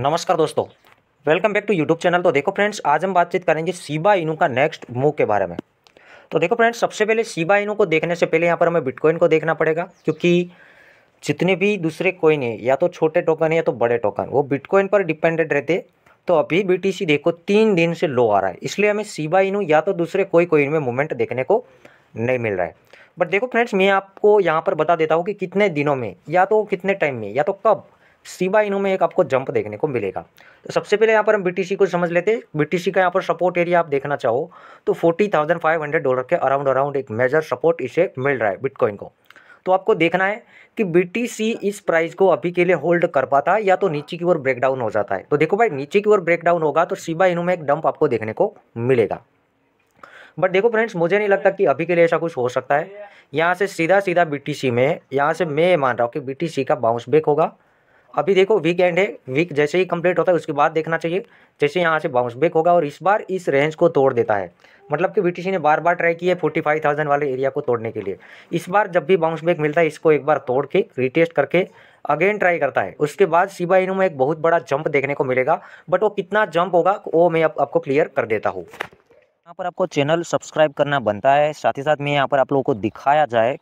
नमस्कार दोस्तों welcome back to YouTube channel तो देखो फ्रेंड्स आज हम बातचीत करेंगे सीबा इनू का नेक्स्ट मूव के बारे में तो देखो फ्रेंड्स सबसे पहले सीबा इनू को देखने से पहले यहाँ पर हमें बिटकॉइन को देखना पड़ेगा क्योंकि जितने भी दूसरे कोइन है या तो छोटे टोकन है या तो बड़े टोकन वो बिटकॉइन पर डिपेंडेंट रहते तो अभी बी देखो तीन दिन से लो आ रहा है इसलिए हमें सीबा इनू या तो दूसरे कोई कोइन में मूवमेंट देखने को नहीं मिल रहा है बट देखो फ्रेंड्स मैं आपको यहाँ पर बता देता हूँ कि कितने दिनों में या तो कितने टाइम में या तो कब सिवा इनमें एक आपको जंप देखने को मिलेगा तो सबसे पहले यहाँ पर हम बीटीसी को समझ लेते हैं बीटीसी का यहाँ पर सपोर्ट एरिया आप देखना चाहो तो forty thousand five hundred dollar के अराउंड अराउंड एक मेजर सपोर्ट इसे मिल रहा है बिटकॉइन को तो आपको देखना है कि बीटीसी इस प्राइस को अभी के लिए होल्ड कर पाता है या तो नीचे की ओर ब्रेकडाउन हो जाता है तो देखो भाई नीचे की ओर ब्रेकडाउन होगा तो सिबा इनू में एक डंप आपको देखने को मिलेगा बट देखो फ्रेंड्स मुझे नहीं लगता कि अभी के लिए ऐसा कुछ हो सकता है यहाँ से सीधा सीधा बीटीसी में यहाँ से मैं मान रहा हूँ कि बीटीसी का बाउंस बैक होगा अभी देखो वीक एंड है वीक जैसे ही कंप्लीट होता है उसके बाद देखना चाहिए जैसे यहाँ से बाउंस बैक होगा और इस बार इस रेंज को तोड़ देता है मतलब कि बी ने बार बार ट्राई किया है फोर्टी फाइव थाउजेंड वाले एरिया को तोड़ने के लिए इस बार जब भी बाउंस बैक मिलता है इसको एक बार तोड़ के रिटेस्ट करके अगेन ट्राई करता है उसके बाद शिबा इनू में एक बहुत बड़ा जंप देखने को मिलेगा बट वो कितना जंप होगा वो मैं आप, आपको क्लियर कर देता हूँ यहाँ पर आपको चैनल सब्सक्राइब करना बनता है साथ ही साथ में यहाँ पर आप लोगों को दिखाया जाए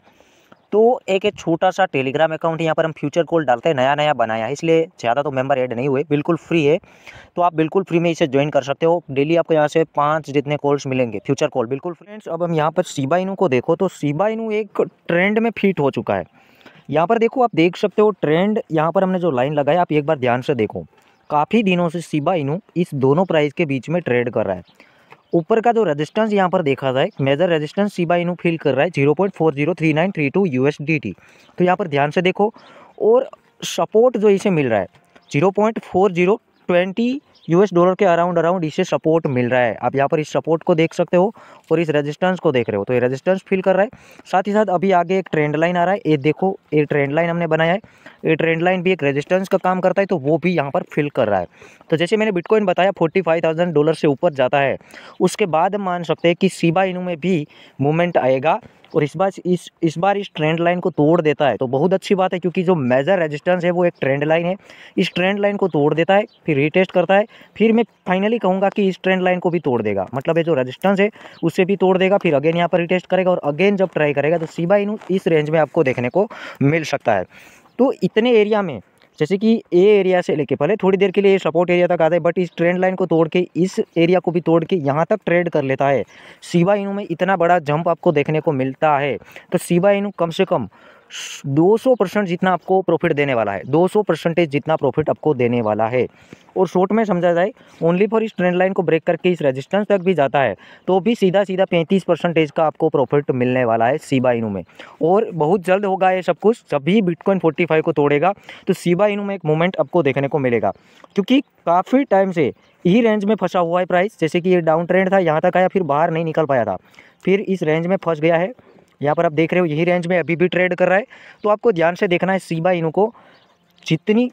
तो एक एक छोटा सा टेलीग्राम अकाउंट यहाँ पर हम फ्यूचर कॉल डालते हैं नया नया बनाया है इसलिए ज़्यादा तो मेंबर ऐड नहीं हुए बिल्कुल फ्री है तो आप बिल्कुल फ्री में इसे ज्वाइन कर सकते हो डेली आपको यहाँ से पाँच जितने कॉल्स मिलेंगे फ्यूचर कॉल बिल्कुल फ्रेंड्स अब हम यहाँ पर सीबा इनू को देखो तो सीबा इनू एक ट्रेंड में फिट हो चुका है यहाँ पर देखो आप देख सकते हो ट्रेंड यहाँ पर हमने जो लाइन लगाया आप एक बार ध्यान से देखो काफ़ी दिनों से सीबा इनू इस दोनों प्राइस के बीच में ट्रेड कर रहा है ऊपर का जो रेजिस्टेंस यहाँ पर देखा जाए मेजर रेजिस्टेंस बाई इनू फील कर रहा है zero point four zero three nine three two U S D T तो यहाँ पर ध्यान से देखो और सपोर्ट जो इसे मिल रहा है zero point four zero twenty US dollar के अराउंड अराउंड इसे सपोर्ट मिल रहा है आप यहाँ पर इस सपोर्ट को देख सकते हो और इस रेजिस्टेंस को देख रहे हो तो ये रेजिस्टेंस फील कर रहा है साथ ही साथ अभी आगे एक ट्रेंड लाइन आ रहा है ये देखो ये ट्रेंड लाइन हमने बनाया है ये ट्रेंड लाइन भी एक रेजिस्टेंस का काम करता है तो वो भी यहाँ पर फिल कर रहा है तो जैसे मैंने बिटकॉइन बताया फोर्टी डॉलर से ऊपर जाता है उसके बाद हम मान सकते हैं कि सीबा इनू में भी मूवमेंट आएगा और इस बार इस इस बार इस ट्रेंड लाइन को तोड़ देता है तो बहुत अच्छी बात है क्योंकि जो मेजर रेजिस्टेंस है वो एक ट्रेंड लाइन है इस ट्रेंड लाइन को तोड़ देता है फिर रीटेस्ट करता है फिर मैं फाइनली कहूँगा कि इस ट्रेंड लाइन को भी तोड़ देगा मतलब ये जो रजिस्टेंस है उससे भी तोड़ देगा फिर अगेन यहाँ पर रिटेस्ट करेगा और अगेन जब ट्राई करेगा तो सीबाइन इस रेंज में आपको देखने को मिल सकता है तो इतने एरिया में जैसे कि ए एरिया से लेके पहले थोड़ी देर के लिए सपोर्ट एरिया तक आता है बट इस ट्रेंड लाइन को तोड़ के इस एरिया को भी तोड़ के यहाँ तक ट्रेड कर लेता है सीवा इनू में इतना बड़ा जंप आपको देखने को मिलता है तो सीवा इनू कम से कम 200 परसेंट जितना आपको प्रॉफिट देने वाला है 200 परसेंटेज जितना प्रॉफिट आपको देने वाला है और शॉर्ट में समझा जाए ओनली फॉर इस ट्रेंड लाइन को ब्रेक करके इस रेजिस्टेंस तक भी जाता है तो भी सीधा सीधा 35 परसेंटेज का आपको प्रॉफिट मिलने वाला है सीबा इनू में और बहुत जल्द होगा ये सब कुछ जब भी बिटकॉइन फोर्टी को तोड़ेगा तो सीबा इनू में एक मोमेंट आपको देखने को मिलेगा क्योंकि काफ़ी टाइम से यही e रेंज में फंसा हुआ है प्राइस जैसे कि ये डाउन ट्रेंड था यहाँ तक आया फिर बाहर नहीं निकल पाया था फिर इस रेंज में फंस गया है यहाँ पर आप देख रहे हो यही रेंज में अभी भी ट्रेड कर रहा है तो आपको ध्यान से देखना है सीबा इनू को जितनी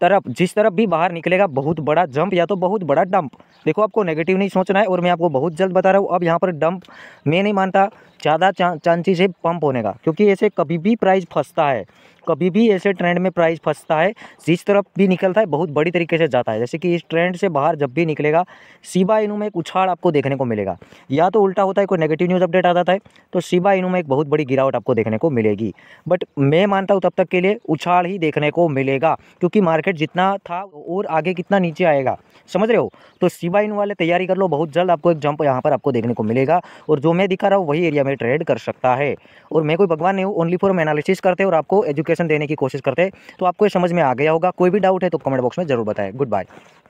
तरफ जिस तरफ भी बाहर निकलेगा बहुत बड़ा जंप या तो बहुत बड़ा डंप देखो आपको नेगेटिव नहीं सोचना है और मैं आपको बहुत जल्द बता रहा हूँ अब यहाँ पर डंप मैं नहीं मानता ज़्यादा चांसेस है पंप होने का क्योंकि ऐसे कभी भी प्राइस फंसता है कभी भी ऐसे ट्रेंड में प्राइस फंसता है जिस तरफ भी निकलता है बहुत बड़ी तरीके से जाता है जैसे कि इस ट्रेंड से बाहर जब भी निकलेगा सिबा इनू में एक उछाड़ आपको देखने को मिलेगा या तो उल्टा होता है कोई नेगेटिव न्यूज़ अपडेट आ जाता है तो सिबा इनू में एक बहुत बड़ी गिरावट आपको देखने को मिलेगी बट मैं मानता हूँ तब तक के लिए उछाड़ ही देखने को मिलेगा क्योंकि मार्केट जितना था और आगे कितना नीचे आएगा समझ रहे हो तो सीबा इन वाले तैयारी कर लो बहुत जल्द आपको एक जंप यहाँ पर आपको देखने को मिलेगा और जो मैं दिखा रहा हूँ वही एरिया में ट्रेड कर सकता है और मैं कोई भगवान नहीं हूँ ओनली फॉर एनालिसिस करते और आपको एजुकेशन देने की कोशिश करते तो आपको समझ में आ गया होगा कोई भी डाउट है तो कमेंट बॉक्स में जरूर बताए गुड बाय